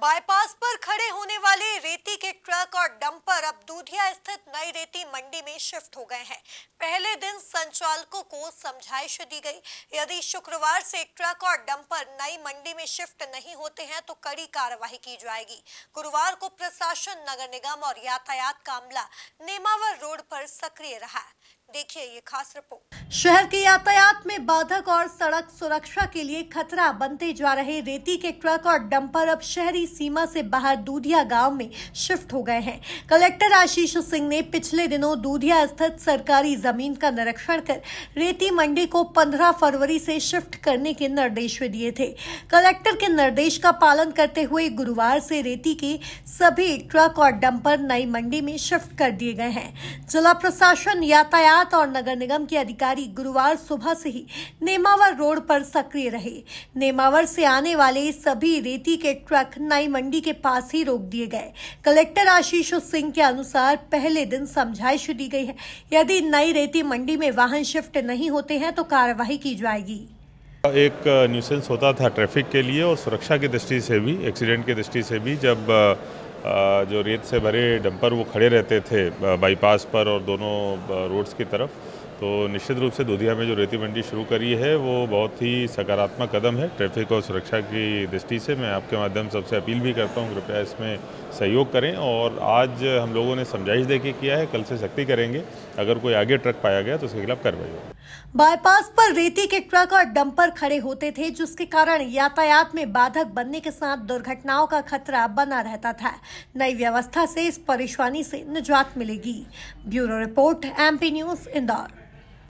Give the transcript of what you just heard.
bypass पर खड़े होने वाले रेती के ट्रक और डंपर अब दूधिया स्थित नई रेती मंडी में शिफ्ट हो गए हैं पहले दिन संचालकों को समझाइश दी गई यदि शुक्रवार से ट्रक और डंपर नई मंडी में शिफ्ट नहीं होते हैं तो कड़ी कार्रवाई की जाएगी गुरुवार को प्रशासन नगर निगम और यातायात का अमला नेमावर रोड पर सक्रिय रहा देखिए ये खास रिपोर्ट शहर के यातायात में बाधक और सड़क सुरक्षा के लिए खतरा बनते जा रहे रेती के ट्रक और डंपर अब शहरी सीमा से बाहर दूधिया गांव में शिफ्ट हो गए हैं कलेक्टर आशीष सिंह ने पिछले दिनों दूधिया स्थित सरकारी जमीन का निरीक्षण कर रेती मंडी को 15 फरवरी से शिफ्ट करने के निर्देश दिए थे कलेक्टर के निर्देश का पालन करते हुए गुरुवार से रेती के सभी ट्रक और डंपर नई मंडी में शिफ्ट कर दिए गए हैं जिला प्रशासन यातायात पंचायत और नगर निगम के अधिकारी गुरुवार सुबह से ही नेमावर रोड पर सक्रिय रहे नेमावर से आने वाले सभी रेती के ट्रक नई मंडी के पास ही रोक दिए गए कलेक्टर आशीष सिंह के अनुसार पहले दिन समझाइश दी गई है यदि नई रेती मंडी में वाहन शिफ्ट नहीं होते हैं तो कार्रवाई की जाएगी एक न्यूसेंस होता था ट्रैफिक के लिए और सुरक्षा की दृष्टि से भी एक्सीडेंट की दृष्टि से भी जब जो रेत से भरे डंपर वो खड़े रहते थे बाईपास पर और दोनों रोड्स की तरफ तो निश्चित रूप से दुधिया में जो रेती मंडी शुरू करी है वो बहुत ही सकारात्मक कदम है ट्रैफिक और सुरक्षा की दृष्टि से मैं आपके माध्यम सबसे अपील भी करता हूँ कृपया इसमें सहयोग करें और आज हम लोगों ने समझाइश देके किया है कल से सख्ती करेंगे अगर कोई आगे ट्रक पाया गया तो उसके खिलाफ कार्रवाई होगी बाईपास पर रेती के ट्रक और डंपर खड़े होते थे जिसके कारण यातायात में बाधक बनने के साथ दुर्घटनाओं का खतरा बना रहता था नई व्यवस्था से इस परेशानी से निजात मिलेगी bureau report MP news Indore